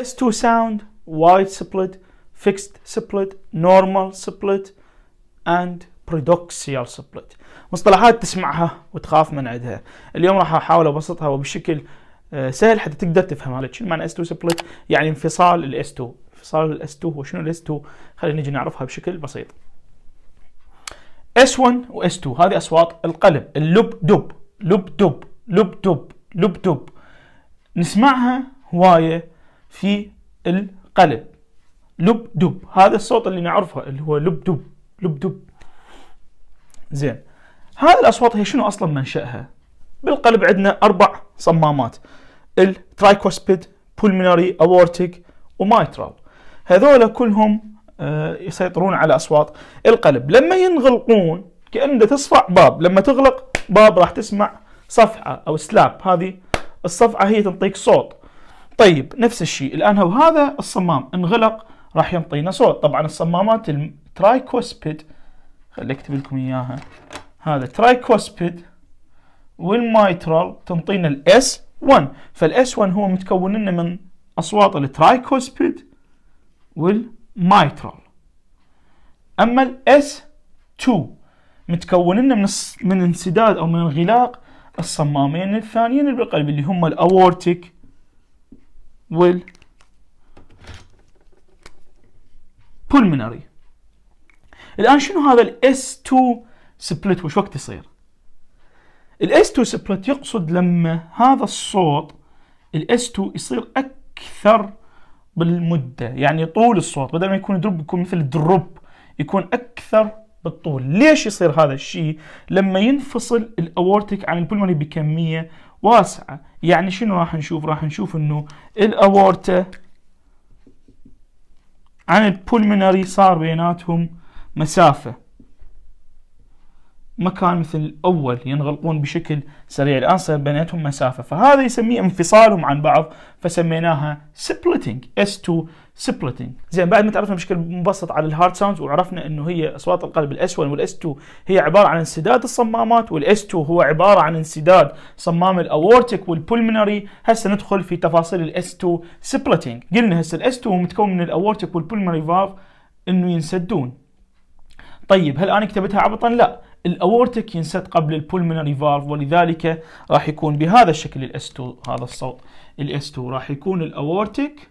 S2 sound, wide split, fixed split, normal split and paradoxial split مصطلحات تسمعها وتخاف من عندها اليوم راح احاول ابسطها وبشكل آه، سهل حتى تقدر تفهمها لك شنو معنى S2 split يعني انفصال الاس 2 انفصال الاس 2 هو ال الاس 2 خلينا نجي نعرفها بشكل بسيط S1 وS2 هذه اصوات القلب اللب دب لب دب لب دب لب دب نسمعها هوايه في القلب لب دب هذا الصوت اللي نعرفه اللي هو لب دب لب دب زين هذه الأصوات هي شنو أصلا منشأها بالقلب عندنا أربع صمامات الترايكوسبيد بولمناري أورتيك ومايترال هذول كلهم آه، يسيطرون على أصوات القلب لما ينغلقون كانه تصفع باب لما تغلق باب راح تسمع صفعة أو سلاب هذه الصفعة هي تنطيك صوت طيب نفس الشيء الآن هو هذا الصمام انغلق راح ينطينا صوت طبعا الصمامات الترايكوسبيد خلي اكتب لكم اياها هذا ترايكوسبيد والمايترال تنطينا الاس 1 فالاس 1 هو متكون لنا من اصوات الترايكوسبيد والمايترال اما الاس 2 متكون لنا من من انسداد او من انغلاق الصمامين الثانيين اللي بالقلب اللي هم الاورتيك will pulmonary الآن شنو هذا الاس 2 split وش وقت يصير الاس 2 split يقصد لما هذا الصوت الاس 2 يصير أكثر بالمدة يعني طول الصوت بدل ما يكون دروب يكون مثل دروب يكون أكثر بالطول ليش يصير هذا الشيء لما ينفصل الاورتيك عن البلموني بكمية واسعة يعني شنو راح نشوف راح نشوف انه الاورتا عن البولمناري صار بيناتهم مسافة مكان مثل الأول ينغلقون بشكل سريع الآن صار بيناتهم مسافة فهذا يسميه انفصالهم عن بعض فسميناها سبلتنج S2 سبلتنج زين بعد ما تعرفنا بشكل مبسط على الهارد ساوندز وعرفنا انه هي اصوات القلب الاس 1 والاس 2 هي عباره عن انسداد الصمامات والاس 2 هو عباره عن انسداد صمام الاورتيك والبولمنري هسه ندخل في تفاصيل الاس 2 سبلتنج قلنا هسه الاس 2 متكون من الاورتيك والبولمنري فالف انه ينسدون طيب هل انا كتبتها عبطا لا الاورتيك ينسد قبل البولمنري فالف ولذلك راح يكون بهذا الشكل الاس 2 هذا الصوت الاس 2 راح يكون الاورتيك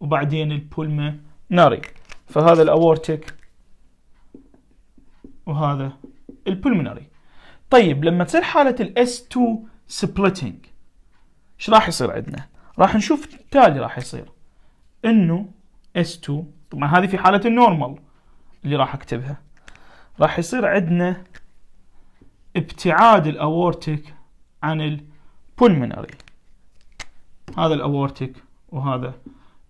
وبعدين البولما ناري فهذا الاورتيك وهذا البولمناري طيب لما تصير حالة الاس 2 سبلتنج ايش راح يصير عندنا؟ راح نشوف التالي راح يصير انه اس 2 طبعا هذه في حالة النورمال اللي راح اكتبها راح يصير عندنا ابتعاد الاورتيك عن البولمناري هذا الاورتيك وهذا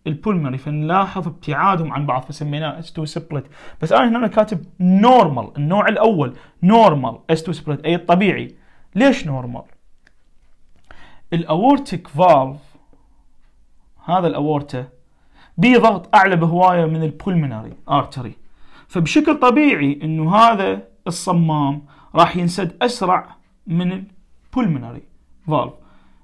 البولمري فنلاحظ ابتعادهم عن بعض فسميناه S2 سبلت بس انا هنا كاتب نورمال النوع الاول نورمال S2 سبلت اي الطبيعي ليش نورمال؟ الاورتيك فالف هذا الاورتا ضغط اعلى بهوايه من البولمري ارتري فبشكل طبيعي انه هذا الصمام راح ينسد اسرع من البولمري فالف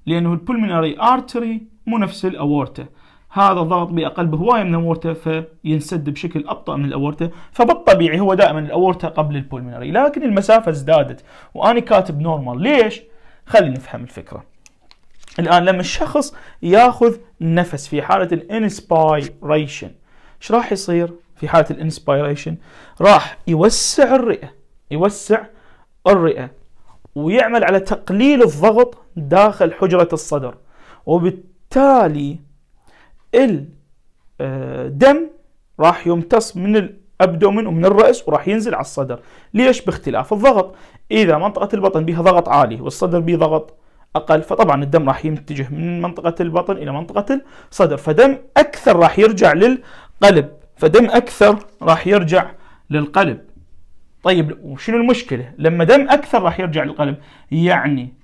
لانه البولمري ارتري مو نفس الاورتا هذا الضغط باقل بهوايه من الاورتا فينسد بشكل ابطا من الاورتا فبالطبيعي هو دائما الاورتا قبل البولمنري لكن المسافه ازدادت وانا كاتب نورمال ليش خلينا نفهم الفكره الان لما الشخص ياخذ نفس في حاله الانسبايريشن ايش راح يصير في حاله الانسبايريشن راح يوسع الرئه يوسع الرئه ويعمل على تقليل الضغط داخل حجره الصدر وبالتالي الدم آه، راح يمتص من الابدومن ومن الراس وراح ينزل على الصدر ليش باختلاف الضغط اذا منطقه البطن بها ضغط عالي والصدر به ضغط اقل فطبعا الدم راح يتجه من منطقه البطن الى منطقه الصدر فدم اكثر راح يرجع للقلب فدم اكثر راح يرجع للقلب طيب وشنو المشكله لما دم اكثر راح يرجع للقلب يعني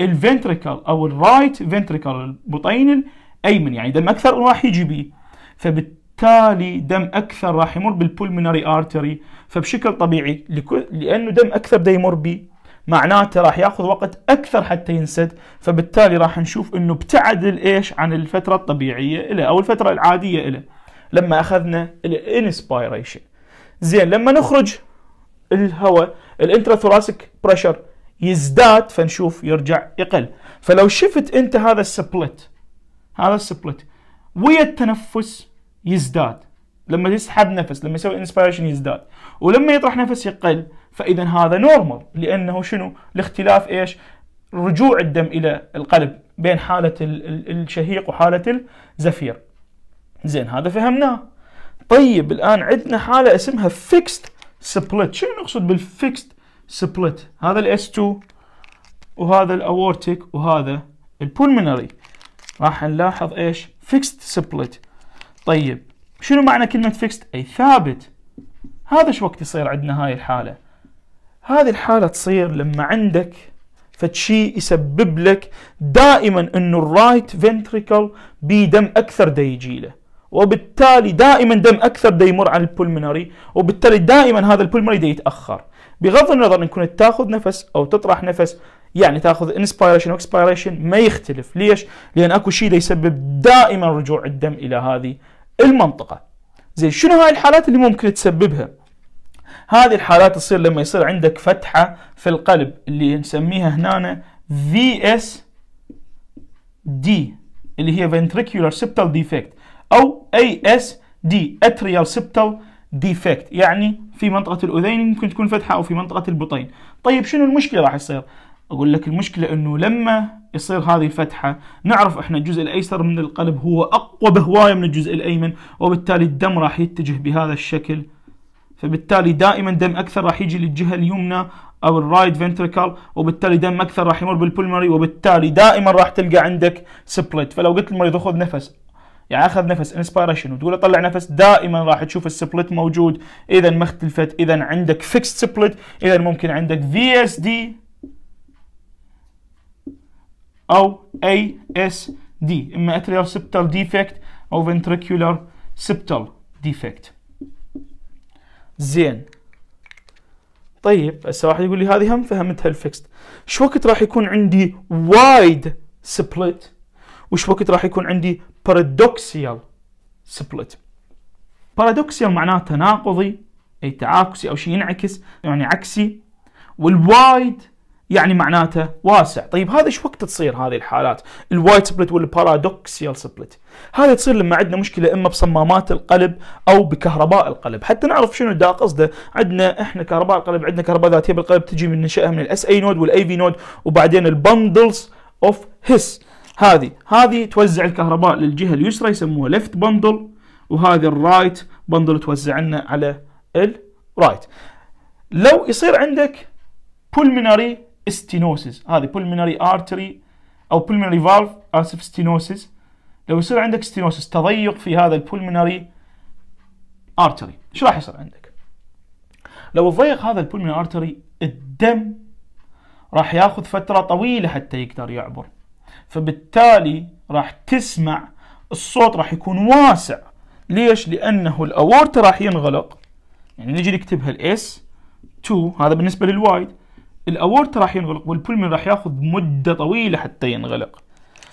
الفنتريكل او الرايت فنتريكل البطين ايمن يعني دم اكثر راح يجي بي فبالتالي دم اكثر راح يمر بالبولمونري ارتري فبشكل طبيعي لانه دم اكثر بده يمر بي معناته راح ياخذ وقت اكثر حتى ينسد فبالتالي راح نشوف انه ابتعد الايش عن الفتره الطبيعيه له او الفتره العاديه له لما اخذنا الانسبيريشن زين لما نخرج الهواء الانتراثوراسك بريشر يزداد فنشوف يرجع يقل فلو شفت انت هذا السبلت هذا السبلت ويا التنفس يزداد لما يسحب نفس لما يسوي انسبيريشن يزداد ولما يطرح نفس يقل فاذا هذا نورمال لانه شنو الاختلاف ايش رجوع الدم الى القلب بين حاله الشهيق وحاله الزفير زين هذا فهمناه طيب الان عندنا حاله اسمها فيكست سبلت شنو نقصد بالفيكست سبلت هذا الاس 2 وهذا الاورتيك وهذا البولمنري راح نلاحظ ايش فيكست سبلت طيب شنو معنى كلمة فيكست اي ثابت هذا ايش وقت يصير عندنا هاي الحالة هذه الحالة تصير لما عندك فشي يسبب لك دائما انه الرايت فنتريكل بي دم اكثر دا يجي له وبالتالي دائما دم اكثر دا يمر على البولمنري وبالتالي دائما هذا البولمنري دا يتاخر بغض النظر ان كنت تاخذ نفس او تطرح نفس يعني تاخذ انسبيريشن واكسبيريشن ما يختلف ليش؟ لان اكو شيء يسبب دائما رجوع الدم الى هذه المنطقه. زين شنو هاي الحالات اللي ممكن تسببها؟ هذه الحالات تصير لما يصير عندك فتحه في القلب اللي نسميها هنا في اس دي اللي هي ventricular septal defect او اي اس دي atrial septal defect يعني في منطقه الاذين ممكن تكون فتحه او في منطقه البطين. طيب شنو المشكله راح يصير اقول لك المشكله انه لما يصير هذه الفتحه نعرف احنا الجزء الايسر من القلب هو اقوى بهوايه من الجزء الايمن وبالتالي الدم راح يتجه بهذا الشكل فبالتالي دائما دم اكثر راح يجي للجهه اليمنى او الرايت فنتريكال وبالتالي دم اكثر راح يمر بالبولمري وبالتالي دائما راح تلقى عندك سبليت فلو قلت للمريض خذ نفس يعني اخذ نفس انسبيريشن وتقول طلع نفس دائما راح تشوف السبلت موجود اذا ما اختلفت اذا عندك فيكس سبلت اذا ممكن عندك في اس دي او اي اس دي اما اتريال سبتال ديفكت او فنتريكولار سبتال ديفكت زين طيب هسه واحد يقول لي هذه هم فهمتها الفيكست شو وقت راح يكون عندي وايد سبلت وايش وقت راح يكون عندي بارادوكسيال سبلت بارادوكسيال معناه تناقضي اي تعاكسي او شيء ينعكس يعني عكسي والوايد يعني معناته واسع طيب هذا ايش وقت تصير هذه الحالات الوايت سبلت والبارادوكسيال سبلت هذا تصير لما عندنا مشكله اما بصمامات القلب او بكهرباء القلب حتى نعرف شنو دا قصده عندنا احنا كهرباء القلب عندنا كهرباء ذاتيه بالقلب تجي من نشأها من الاس اي نود والاي في نود وبعدين البندلز اوف هس هذه هذه توزع الكهرباء للجهه اليسرى يسموها ليفت بندل وهذه الرايت بندل توزع لنا على الرايت لو يصير عندك pulmonary ستينوسيس هذه pulmonary artery او pulmonary valve اسف ستينوسيس لو يصير عندك ستينوسيس تضيق في هذا البولمنري ارتري ايش راح يصير عندك لو تضيق هذا البولمنري ارتري الدم راح ياخذ فترة طويلة حتى يقدر يعبر فبالتالي راح تسمع الصوت راح يكون واسع ليش؟ لأنه الأورتا راح ينغلق يعني نجي نكتبها الاس 2 هذا بالنسبة للوايد الاورت راح ينغلق والبولمن راح ياخذ مده طويله حتى ينغلق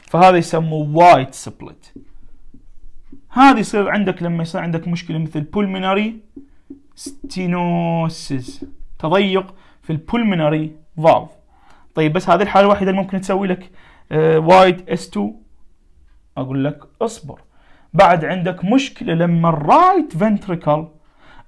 فهذا يسموه وايت سبلت هذا يصير عندك لما يصير عندك مشكله مثل بولمناري ستينوسيس تضيق في البولمناري فالف طيب بس هذه الحاله الوحيده اللي ممكن تسوي لك آه، وايد اس 2 اقول لك اصبر بعد عندك مشكله لما الرايت فنتريكل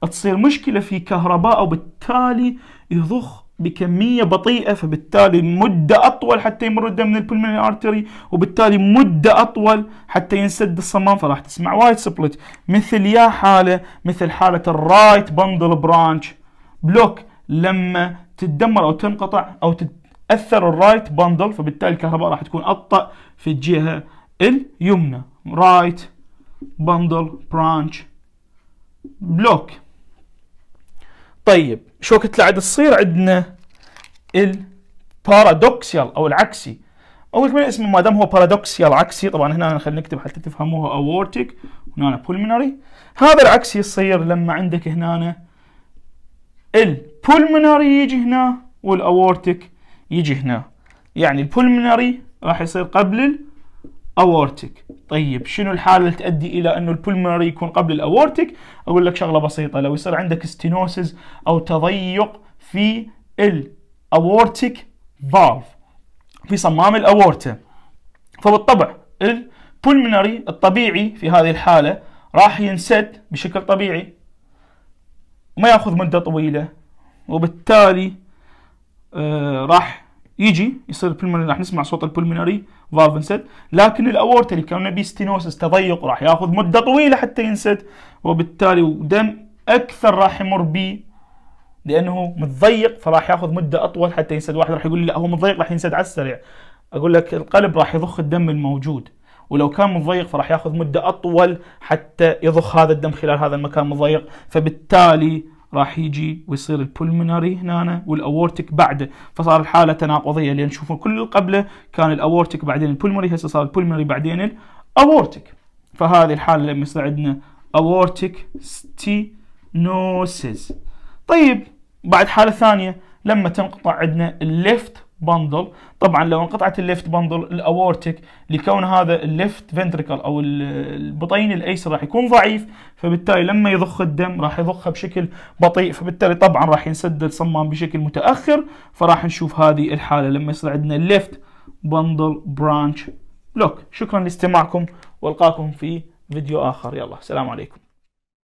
تصير مشكله في كهرباء وبالتالي يضخ بكمية بطيئة فبالتالي مدة أطول حتى يمر الدم من البلمنري ارتري وبالتالي مدة أطول حتى ينسد الصمام فراح تسمع وايد سبلت مثل يا حالة مثل حالة الرايت بندل برانش بلوك لما تتدمر أو تنقطع أو تتأثر الرايت بندل فبالتالي الكهرباء راح تكون أبطأ في الجهة اليمنى رايت بندل برانش بلوك طيب شو كتلة عاد تصير عندنا البارادوكسيال او العكسي او كمان اسمه ما دام هو بارادوكسيال عكسي طبعا هنا خلينا نكتب حتى تفهموها اورتيك هنا بولمنري هذا العكسي يصير لما عندك هنا البولمنري يجي هنا والاورتيك يجي هنا يعني البولمنري راح يصير قبل اورتيك طيب شنو الحاله اللي تؤدي الى انه البولمري يكون قبل الاورتيك اقول لك شغله بسيطه لو يصير عندك ستينوسز او تضيق في الاورتيك فالف في صمام الاورتا فبالطبع البولمري الطبيعي في هذه الحاله راح ينسد بشكل طبيعي ما ياخذ مده طويله وبالتالي آه راح يجي يصير البلمونري راح نسمع صوت البلمونري فالف انسد لكن الاورتا اللي كان بيه ستينوسس تضيق راح ياخذ مده طويله حتى ينسد وبالتالي ودم اكثر راح يمر به لانه متضيق فراح ياخذ مده اطول حتى ينسد واحد راح يقول لي لا هو متضيق راح ينسد على السريع اقول لك القلب راح يضخ الدم الموجود ولو كان متضيق فراح ياخذ مده اطول حتى يضخ هذا الدم خلال هذا المكان المضيق فبالتالي راح يجي ويصير البولمونري هنا والاورتك بعده فصار الحاله تناقضيه لان شوفوا كل قبله كان الاورتك بعدين البولمونري هسه صار البولمونري بعدين الاورتك فهذه الحاله لما يصير عندنا اورتك ستينوسيس طيب بعد حاله ثانيه لما تنقطع عندنا الليفت بندل طبعا لو انقطعت الليفت بندل الاورتك لكون هذا الليفت فنتريكل او البطين الايسر راح يكون ضعيف فبالتالي لما يضخ الدم راح يضخه بشكل بطيء فبالتالي طبعا راح ينسد الصمام بشكل متاخر فراح نشوف هذه الحاله لما يصير عندنا الليفت بندل برانش بلوك شكرا لاستماعكم والقاكم في فيديو اخر يلا سلام عليكم